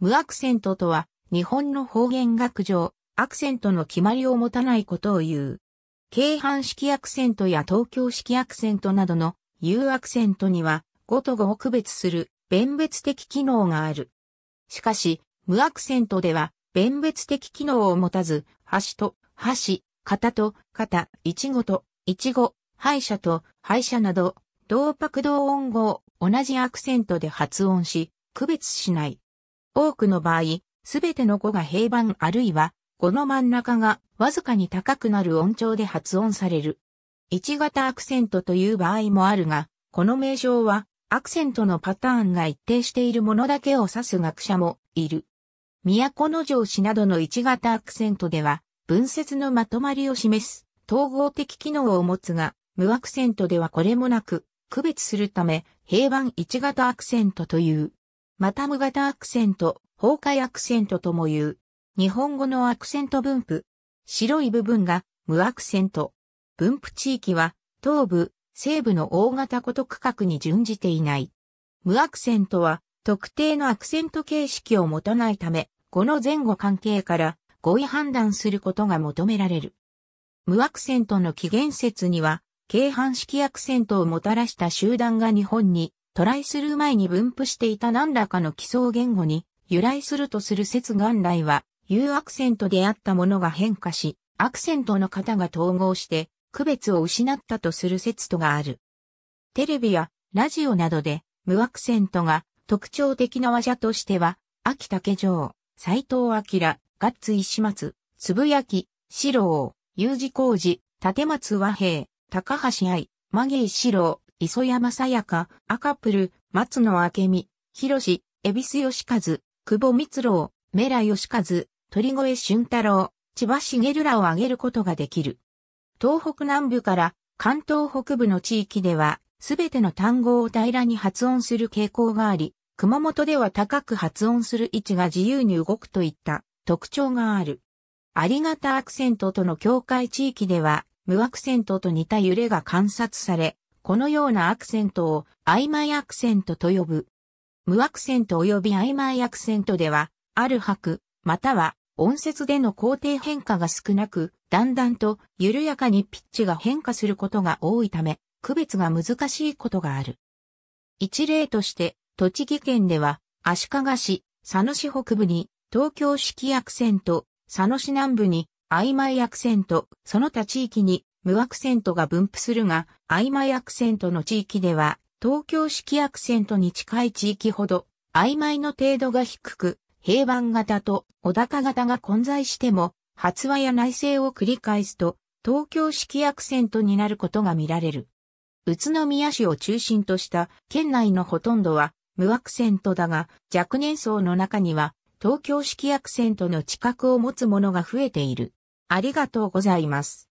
無アクセントとは、日本の方言学上、アクセントの決まりを持たないことを言う。京阪式アクセントや東京式アクセントなどの U アクセントには、語と語を区別する弁別的機能がある。しかし、無アクセントでは、弁別的機能を持たず、橋と橋、型と型、いちごといちご、敗者と敗者など、同拍同音語を同じアクセントで発音し、区別しない。多くの場合、すべての語が平板あるいは語の真ん中がわずかに高くなる音調で発音される。1型アクセントという場合もあるが、この名称はアクセントのパターンが一定しているものだけを指す学者もいる。都の城市などの1型アクセントでは、文節のまとまりを示す統合的機能を持つが、無アクセントではこれもなく、区別するため、平板1型アクセントという。また無型アクセント、崩壊アクセントとも言う。日本語のアクセント分布。白い部分が無アクセント。分布地域は東部、西部の大型こと区画に準じていない。無アクセントは特定のアクセント形式を持たないため、この前後関係から語彙判断することが求められる。無アクセントの起源説には、軽半式アクセントをもたらした集団が日本にトライする前に分布していた何らかの基礎言語に由来するとする説元来は、U アクセントであったものが変化し、アクセントの型が統合して区別を失ったとする説とがある。テレビやラジオなどで無アクセントが特徴的な話者としては、秋竹城、斎藤明、ガッツ石松、つぶやき、四郎、U 字工事、立松和平、高橋愛、マゲイ四郎、磯山さやか、赤プル、松野明美、広志、恵比寿義和、久保光郎、メラ義和、鳥越俊太郎、千葉茂らを挙げることができる。東北南部から関東北部の地域では、すべての単語を平らに発音する傾向があり、熊本では高く発音する位置が自由に動くといった特徴がある。ありがたアクセントとの境界地域では、無アクセントと似た揺れが観察され、このようなアクセントを曖昧アクセントと呼ぶ。無アクセント及び曖昧アクセントでは、ある拍、または音節での工程変化が少なく、だんだんと緩やかにピッチが変化することが多いため、区別が難しいことがある。一例として、栃木県では、足利市、佐野市北部に、東京式アクセント、佐野市南部に、曖昧アクセント、その他地域に、無アクセントが分布するが、曖昧アクセントの地域では、東京式アクセントに近い地域ほど、曖昧の程度が低く、平板型と小高型が混在しても、発話や内政を繰り返すと、東京式アクセントになることが見られる。宇都宮市を中心とした県内のほとんどは無アクセントだが、若年層の中には東京式アクセントの知覚を持つものが増えている。ありがとうございます。